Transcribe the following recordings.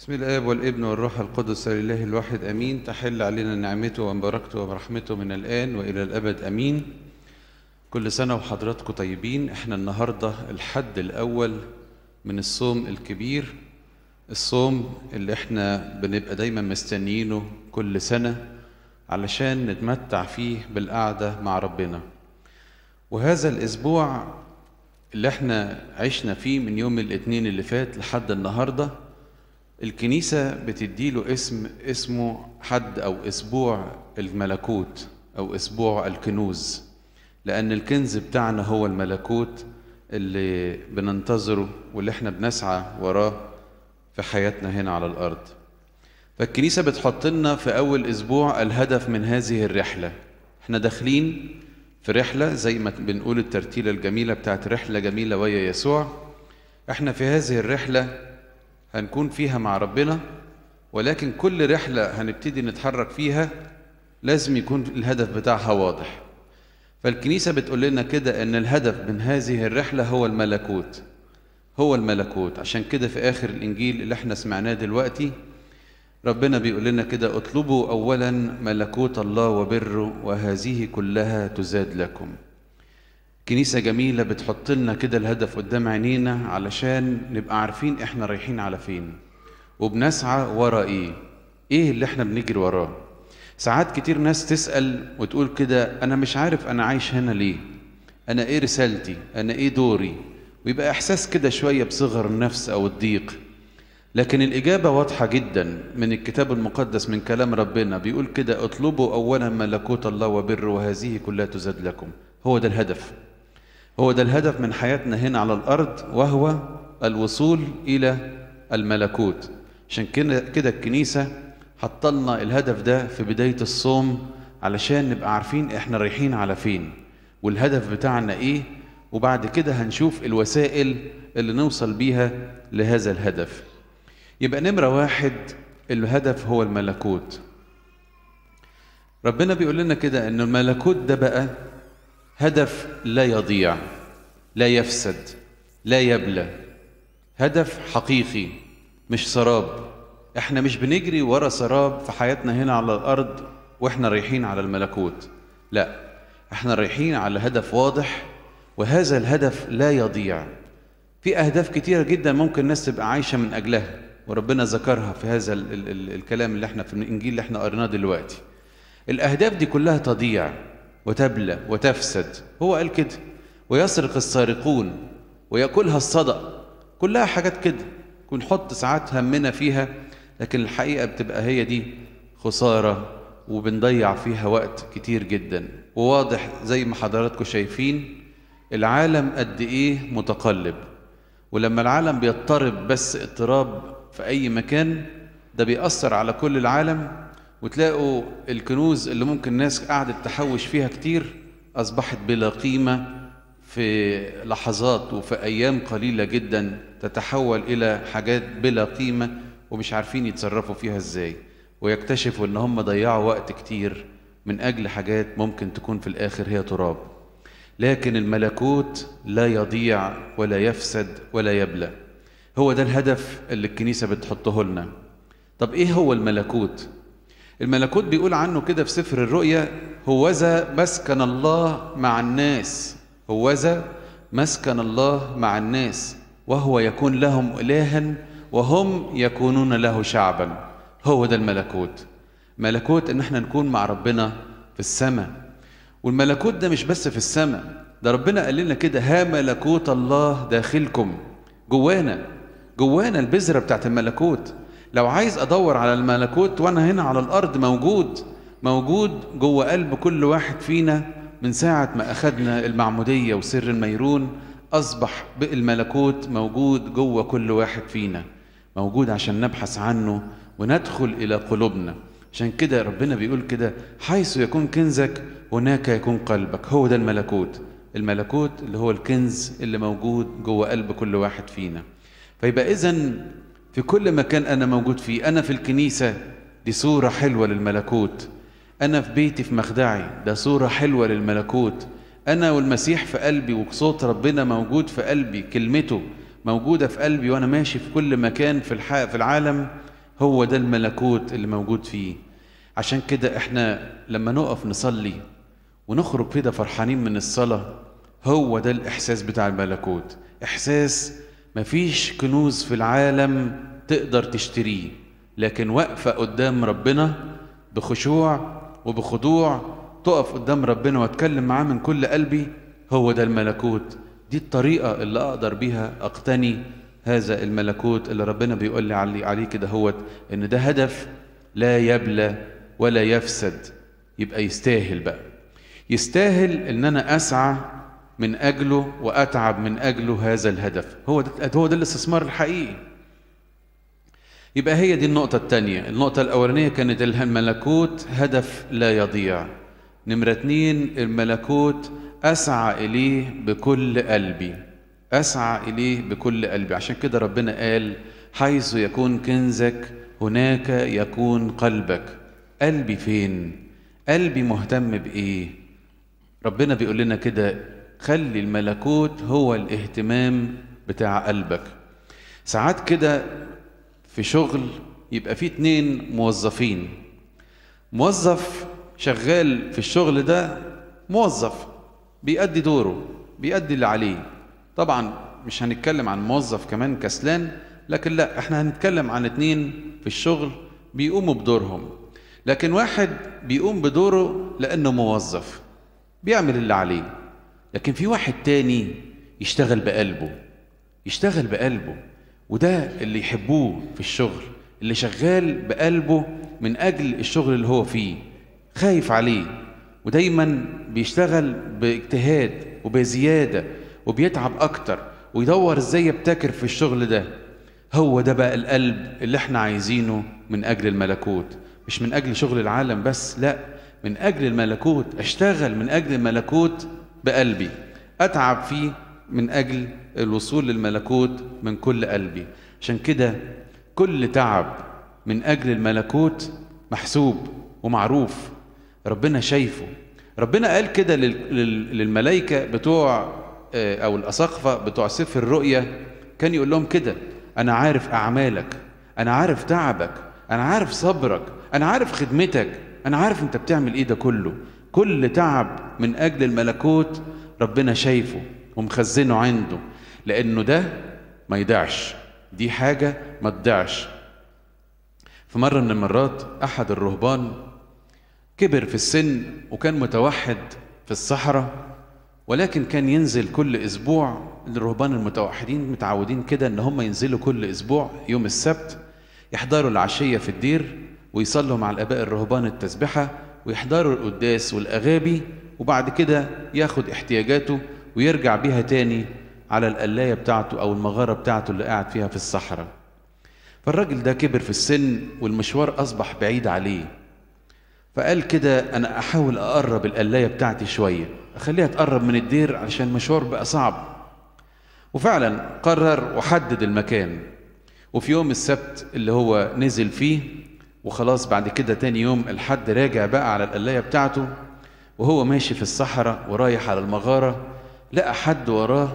بسم الآب والابن والروح القدس لله الواحد أمين تحل علينا نعمته وبركته ورحمته من الآن وإلى الأبد أمين كل سنة وحضراتكم طيبين إحنا النهاردة الحد الأول من الصوم الكبير الصوم اللي إحنا بنبقى دايما مستنيينه كل سنة علشان نتمتع فيه بالقعدة مع ربنا وهذا الأسبوع اللي إحنا عشنا فيه من يوم الاثنين اللي فات لحد النهارده الكنيسة بتديله اسم اسمه حد أو أسبوع الملكوت أو أسبوع الكنوز لأن الكنز بتاعنا هو الملكوت اللي بننتظره واللي احنا بنسعى وراه في حياتنا هنا على الأرض فالكنيسة بتحط لنا في أول أسبوع الهدف من هذه الرحلة احنا داخلين في رحلة زي ما بنقول الترتيلة الجميلة بتاعت رحلة جميلة ويا يسوع احنا في هذه الرحلة هنكون فيها مع ربنا ولكن كل رحلة هنبتدي نتحرك فيها لازم يكون الهدف بتاعها واضح فالكنيسة بتقول لنا كده أن الهدف من هذه الرحلة هو الملكوت هو الملكوت عشان كده في آخر الإنجيل اللي احنا سمعناه دلوقتي ربنا بيقول لنا كده اطلبوا أولا ملكوت الله وبره وهذه كلها تزاد لكم كنيسة جميلة بتحط لنا كده الهدف قدام عينينا علشان نبقى عارفين احنا رايحين على فين وبنسعى ورا ايه ايه اللي احنا بنجري وراه ساعات كتير ناس تسأل وتقول كده انا مش عارف انا عايش هنا ليه انا ايه رسالتي انا ايه دوري ويبقى احساس كده شوية بصغر النفس او الضيق لكن الإجابة واضحة جدا من الكتاب المقدس من كلام ربنا بيقول كده اطلبوا أولا ملكوت الله وبره وهذه كلها تزاد لكم هو ده الهدف هو ده الهدف من حياتنا هنا على الأرض وهو الوصول إلى الملكوت عشان كده كده الكنيسة حطلنا الهدف ده في بداية الصوم علشان نبقى عارفين احنا رايحين على فين والهدف بتاعنا ايه وبعد كده هنشوف الوسائل اللي نوصل بيها لهذا الهدف يبقى نمرة واحد الهدف هو الملكوت ربنا بيقول لنا كده ان الملكوت ده بقى هدف لا يضيع لا يفسد لا يبلى هدف حقيقي مش سراب احنا مش بنجري ورا سراب في حياتنا هنا على الارض واحنا رايحين على الملكوت لا احنا رايحين على هدف واضح وهذا الهدف لا يضيع في اهداف كتيره جدا ممكن الناس تبقى عايشه من اجلها وربنا ذكرها في هذا ال ال ال الكلام اللي احنا في الانجيل اللي احنا قريناه دلوقتي الاهداف دي كلها تضيع وتبلى وتفسد هو قال كده ويسرق السارقون ويأكلها الصدأ كلها حاجات كده بنحط ساعات همنا فيها لكن الحقيقة بتبقى هي دي خسارة وبنضيع فيها وقت كتير جدا وواضح زي ما حضراتكم شايفين العالم قد إيه متقلب ولما العالم بيضطرب بس اضطراب في أي مكان ده بيأثر على كل العالم وتلاقوا الكنوز اللي ممكن الناس قعدت تحوش فيها كتير أصبحت بلا قيمة في لحظات وفي أيام قليلة جدا تتحول إلى حاجات بلا قيمة ومش عارفين يتصرفوا فيها إزاي ويكتشفوا إن هم ضيعوا وقت كتير من أجل حاجات ممكن تكون في الآخر هي تراب لكن الملكوت لا يضيع ولا يفسد ولا يبلى هو ده الهدف اللي الكنيسة بتحطه لنا طب إيه هو الملكوت؟ الملكوت بيقول عنه كده في سفر الرؤيا هوذا مسكن الله مع الناس هوذا مسكن الله مع الناس وهو يكون لهم إلها وهم يكونون له شعبا هو ده الملكوت ملكوت ان احنا نكون مع ربنا في السماء والملكوت ده مش بس في السماء ده ربنا قال لنا كده ها ملكوت الله داخلكم جوانا جوانا البذرة بتاعت الملكوت لو عايز ادور على الملكوت وانا هنا على الارض موجود موجود جوه قلب كل واحد فينا من ساعة ما أخذنا المعمودية وسر الميرون أصبح بقى الملكوت موجود جوه كل واحد فينا موجود عشان نبحث عنه وندخل إلى قلوبنا عشان كده ربنا بيقول كده حيث يكون كنزك هناك يكون قلبك هو ده الملكوت الملكوت اللي هو الكنز اللي موجود جوه قلب كل واحد فينا فيبقى إذا في كل مكان أنا موجود فيه أنا في الكنيسة دي صورة حلوة للملكوت أنا في بيتي في مخدعي ده صورة حلوة للملكوت أنا والمسيح في قلبي وصوت ربنا موجود في قلبي كلمته موجودة في قلبي وأنا ماشي في كل مكان في, في العالم هو ده الملكوت اللي موجود فيه عشان كده إحنا لما نقف نصلي ونخرج كده فرحانين من الصلاة هو ده الإحساس بتاع الملكوت إحساس مفيش كنوز في العالم تقدر تشتريه لكن واقفة قدام ربنا بخشوع وبخضوع تقف قدام ربنا واتكلم معاه من كل قلبي هو ده الملكوت دي الطريقة اللي أقدر بيها أقتني هذا الملكوت اللي ربنا بيقول لي علي عليه كده هوت إن ده هدف لا يبلى ولا يفسد يبقى يستاهل بقى يستاهل إن أنا أسعى من أجله وأتعب من أجله هذا الهدف هو ده هو ده الاستثمار الحقيقي يبقى هي دي النقطة الثانية النقطة الأولانية كانت الملكوت هدف لا يضيع نمرة اتنين الملكوت أسعى إليه بكل قلبي أسعى إليه بكل قلبي عشان كده ربنا قال حيث يكون كنزك هناك يكون قلبك قلبي فين قلبي مهتم بإيه ربنا بيقول لنا كده خلي الملكوت هو الاهتمام بتاع قلبك ساعات كده في شغل يبقى فيه اتنين موظفين موظف شغال في الشغل ده موظف بيأدي دوره بيأدي اللي عليه طبعا مش هنتكلم عن موظف كمان كسلان لكن لا احنا هنتكلم عن اتنين في الشغل بيقوموا بدورهم لكن واحد بيقوم بدوره لأنه موظف بيعمل اللي عليه لكن في واحد تاني يشتغل بقلبه يشتغل بقلبه وده اللي يحبوه في الشغل اللي شغال بقلبه من أجل الشغل اللي هو فيه خايف عليه ودايما بيشتغل باجتهاد وبزيادة وبيتعب أكتر ويدور إزاي يبتكر في الشغل ده هو ده بقى القلب اللي احنا عايزينه من أجل الملكوت مش من أجل شغل العالم بس لأ من أجل الملكوت أشتغل من أجل الملكوت بقلبي أتعب فيه من أجل الوصول للملكوت من كل قلبي عشان كده كل تعب من أجل الملكوت محسوب ومعروف ربنا شايفه ربنا قال كده للملائكة بتوع آه، أو الأساقفة بتوع سفر الرؤية كان يقول لهم كده أنا عارف أعمالك أنا عارف تعبك أنا عارف صبرك أنا عارف خدمتك أنا عارف أنت بتعمل إيه ده كله كل تعب من أجل الملكوت ربنا شايفه ومخزنه عنده لأنه ده ما يضيعش دي حاجة ما تضيعش في مرة من المرات أحد الرهبان كبر في السن وكان متوحد في الصحراء ولكن كان ينزل كل أسبوع الرهبان المتوحدين متعودين كده إن هم ينزلوا كل أسبوع يوم السبت يحضروا العشية في الدير ويصلوا مع الآباء الرهبان التسبحة ويحضروا القداس والأغابي وبعد كده ياخد احتياجاته ويرجع بيها تاني على القلاية بتاعته أو المغارة بتاعته اللي قاعد فيها في الصحراء فالراجل ده كبر في السن والمشوار أصبح بعيد عليه فقال كده أنا أحاول أقرب القلاية بتاعتي شوية أخليها تقرب من الدير عشان المشوار بقى صعب وفعلا قرر وحدد المكان وفي يوم السبت اللي هو نزل فيه وخلاص بعد كده تاني يوم الحد راجع بقى على القلاية بتاعته وهو ماشي في الصحراء ورايح على المغارة لقى حد وراه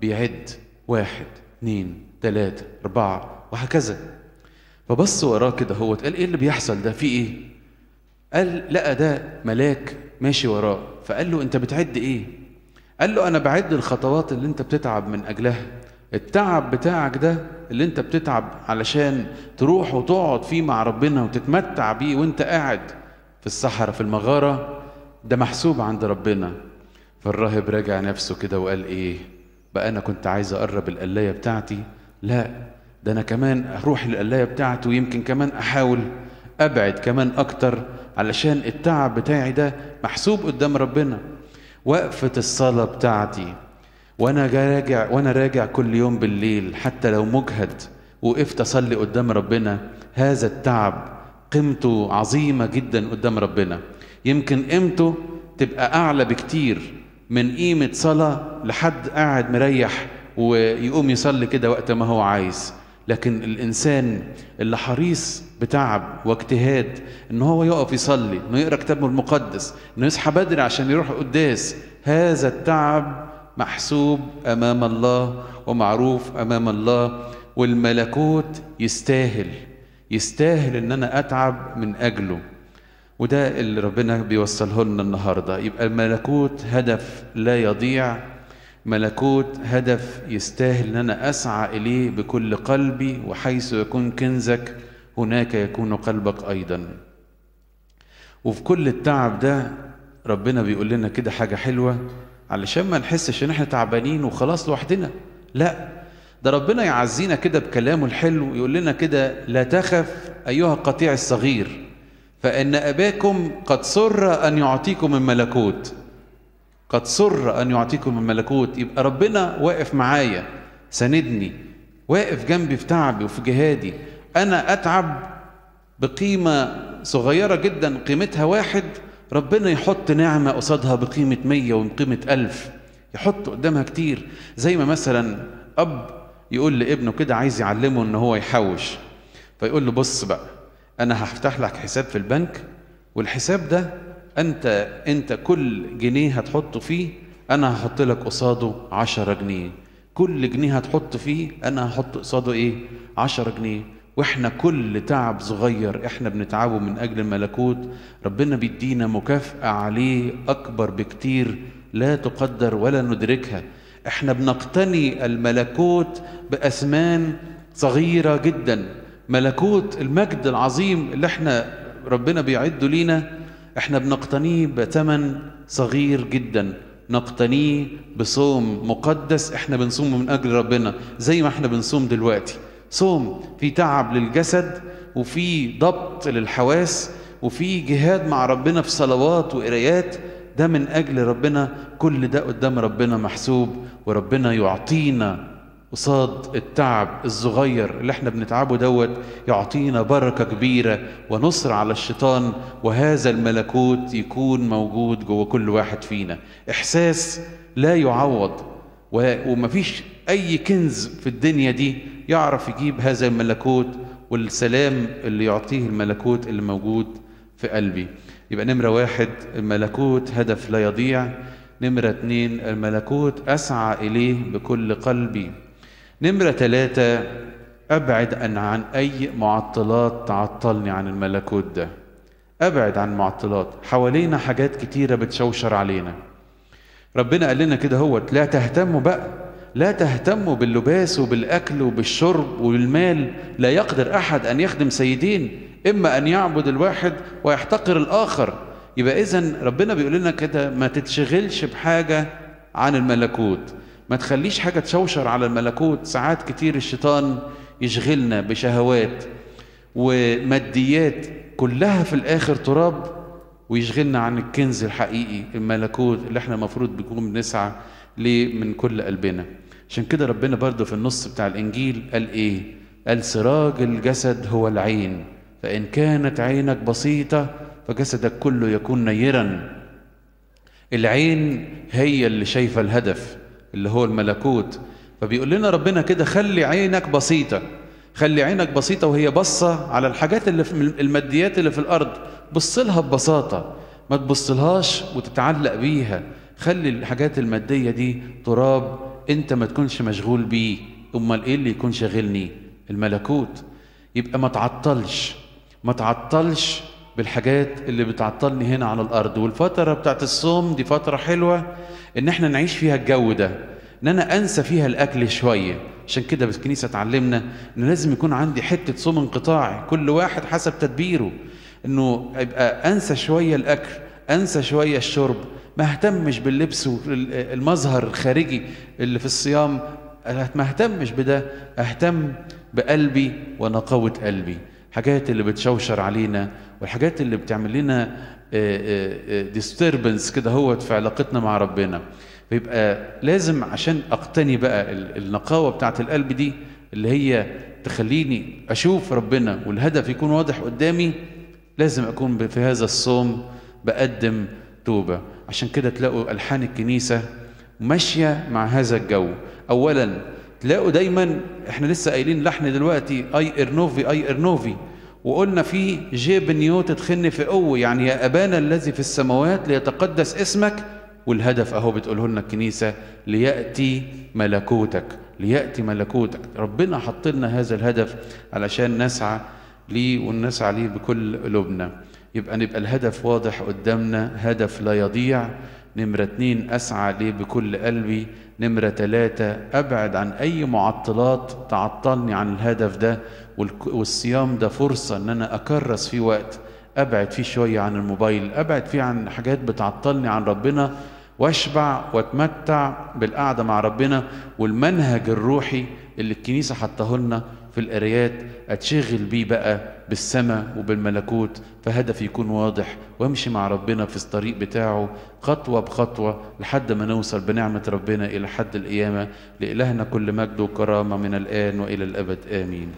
بيعد واحد اتنين تلاتة أربعة وهكذا فبص وراه كده هو قال إيه اللي بيحصل ده في إيه؟ قال لقى ده ملاك ماشي وراه فقال له أنت بتعد إيه؟ قال له أنا بعد الخطوات اللي أنت بتتعب من أجلها التعب بتاعك ده اللي أنت بتتعب علشان تروح وتقعد فيه مع ربنا وتتمتع بيه وأنت قاعد في الصحراء في المغارة ده محسوب عند ربنا فالراهب راجع نفسه كده وقال ايه بقى انا كنت عايز اقرب القلايه بتاعتي لا ده انا كمان اروح القلايه بتاعته ويمكن كمان احاول ابعد كمان اكتر علشان التعب بتاعي ده محسوب قدام ربنا وقفه الصلاه بتاعتي وانا راجع وانا راجع كل يوم بالليل حتى لو مجهد وقفت اصلي قدام ربنا هذا التعب قيمته عظيمه جدا قدام ربنا يمكن قيمته تبقى اعلى بكتير من قيمة صلاة لحد قاعد مريح ويقوم يصلي كده وقت ما هو عايز لكن الإنسان اللي حريص بتعب واجتهاد إن هو يقف يصلي إنه يقرأ كتابه المقدس إنه يصحى بدري عشان يروح قداس هذا التعب محسوب أمام الله ومعروف أمام الله والملكوت يستاهل يستاهل إن أنا أتعب من أجله وده اللي ربنا بيوصله لنا النهارده يبقى الملكوت هدف لا يضيع ملكوت هدف يستاهل ان انا اسعى اليه بكل قلبي وحيث يكون كنزك هناك يكون قلبك ايضا وفي كل التعب ده ربنا بيقول لنا كده حاجه حلوه علشان ما نحسش ان احنا تعبانين وخلاص لوحدنا لا ده ربنا يعزينا كده بكلامه الحلو يقول لنا كده لا تخف ايها القطيع الصغير فإن أباكم قد سر أن يعطيكم الملكوت قد سر أن يعطيكم الملكوت يبقى ربنا واقف معايا سندني واقف جنبي في تعبي وفي جهادي أنا أتعب بقيمة صغيرة جدا قيمتها واحد ربنا يحط نعمة قصادها بقيمة مية وبقيمة ألف يحط قدامها كتير زي ما مثلا أب يقول لابنه كده عايز يعلمه إن هو يحوش فيقول له بص بقى انا هفتح لك حساب في البنك والحساب ده انت انت كل جنيه هتحطه فيه انا هحط لك قصاده 10 جنيه كل جنيه هتحط فيه انا هحط قصاده ايه 10 جنيه واحنا كل تعب صغير احنا بنتعبه من اجل الملكوت ربنا بيدينا مكافأة عليه اكبر بكتير لا تقدر ولا ندركها احنا بنقتني الملكوت باثمان صغيرة جدا ملكوت المجد العظيم اللي احنا ربنا بيعده لينا احنا بنقتنيه بثمن صغير جدا نقتنيه بصوم مقدس احنا بنصومه من اجل ربنا زي ما احنا بنصوم دلوقتي صوم في تعب للجسد وفي ضبط للحواس وفي جهاد مع ربنا في صلوات وقرايات ده من اجل ربنا كل ده قدام ربنا محسوب وربنا يعطينا قصاد التعب الصغير اللي احنا بنتعبه دوت يعطينا بركه كبيره ونصر على الشيطان وهذا الملكوت يكون موجود جوه كل واحد فينا احساس لا يعوض ومفيش اي كنز في الدنيا دي يعرف يجيب هذا الملكوت والسلام اللي يعطيه الملكوت اللي موجود في قلبي يبقى نمرة واحد الملكوت هدف لا يضيع نمرة اتنين الملكوت أسعى إليه بكل قلبي نمرة ثلاثة أبعد أن عن أي معطلات تعطلني عن الملكوت ده أبعد عن معطلات حوالينا حاجات كتيرة بتشوشر علينا ربنا قال لنا كده هوت لا تهتموا بقى لا تهتموا باللباس وبالأكل وبالشرب والمال لا يقدر أحد أن يخدم سيدين إما أن يعبد الواحد ويحتقر الآخر يبقى إذا ربنا بيقول لنا كده ما تتشغلش بحاجة عن الملكوت ما تخليش حاجة تشوشر على الملكوت ساعات كتير الشيطان يشغلنا بشهوات وماديات كلها في الآخر تراب ويشغلنا عن الكنز الحقيقي الملكوت اللي احنا المفروض بنكون بنسعى ليه من كل قلبنا عشان كده ربنا برضه في النص بتاع الإنجيل قال إيه قال سراج الجسد هو العين فإن كانت عينك بسيطة فجسدك كله يكون نيرا العين هي اللي شايفة الهدف اللي هو الملكوت فبيقول لنا ربنا كده خلي عينك بسيطة خلي عينك بسيطة وهي بصة على الحاجات اللي في الماديات اللي في الأرض بص لها ببساطة ما تبصلهاش وتتعلق بيها خلي الحاجات المادية دي تراب أنت ما تكونش مشغول بيه أمال إيه اللي يكون شاغلني الملكوت يبقى ما تعطلش ما تعطلش بالحاجات اللي بتعطلني هنا على الارض والفتره بتاعت الصوم دي فتره حلوه ان احنا نعيش فيها الجو ده ان انا انسى فيها الاكل شويه عشان كده بالكنيسه اتعلمنا ان لازم يكون عندي حته صوم انقطاعي كل واحد حسب تدبيره انه ابقى انسى شويه الاكل انسى شويه الشرب ما اهتمش باللبس والمظهر الخارجي اللي في الصيام ما اهتمش بده اهتم بقلبي ونقاوه قلبي الحاجات اللي بتشوشر علينا والحاجات اللي بتعمل لنا ديستربنس آه، آه، آه، كده هوت في علاقتنا مع ربنا بيبقى لازم عشان اقتني بقى النقاوه بتاعه القلب دي اللي هي تخليني اشوف ربنا والهدف يكون واضح قدامي لازم اكون في هذا الصوم بقدم توبه عشان كده تلاقوا الحان الكنيسه ماشيه مع هذا الجو اولا تلاقوا دايما احنا لسه قايلين لحن دلوقتي اي ارنوفي اي ارنوفي وقلنا في جي بنيو تتخن في قوه يعني يا ابانا الذي في السماوات ليتقدس اسمك والهدف اهو بتقوله لنا الكنيسه لياتي ملكوتك لياتي ملكوتك ربنا حط لنا هذا الهدف علشان نسعى ليه ونسعى ليه بكل قلوبنا يبقى نبقى الهدف واضح قدامنا هدف لا يضيع نمرة اتنين أسعى ليه بكل قلبي نمرة ثلاثة أبعد عن أي معطلات تعطلني عن الهدف ده والصيام ده فرصة إن أنا أكرس فيه وقت أبعد فيه شوية عن الموبايل أبعد فيه عن حاجات بتعطلني عن ربنا واشبع واتمتع بالقعدة مع ربنا والمنهج الروحي اللي الكنيسة حطاه لنا في القرايات اتشغل بيه بقى بالسماء وبالملكوت فهدفي يكون واضح وامشي مع ربنا في الطريق بتاعه خطوة بخطوة لحد ما نوصل بنعمة ربنا إلى حد القيامة لإلهنا كل مجد وكرامة من الآن وإلى الأبد آمين